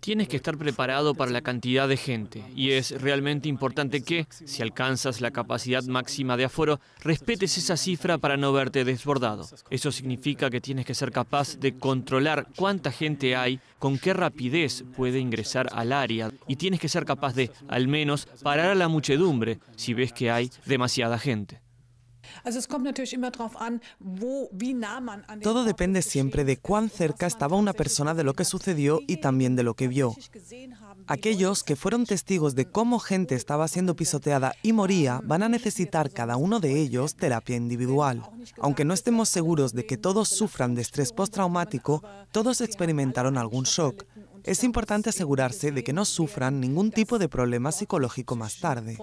Tienes que estar preparado para la cantidad de gente y es realmente importante que, si alcanzas la capacidad máxima de aforo, respetes esa cifra para no verte desbordado. Eso significa que tienes que ser capaz de controlar cuánta gente hay, con qué rapidez puede ingresar al área y tienes que ser capaz de, al menos, parar a la muchedumbre si ves que hay demasiada gente. Todo depende siempre de cuán cerca estaba una persona de lo que sucedió y también de lo que vio. Aquellos que fueron testigos de cómo gente estaba siendo pisoteada y moría van a necesitar cada uno de ellos terapia individual. Aunque no estemos seguros de que todos sufran de estrés postraumático, todos experimentaron algún shock. Es importante asegurarse de que no sufran ningún tipo de problema psicológico más tarde.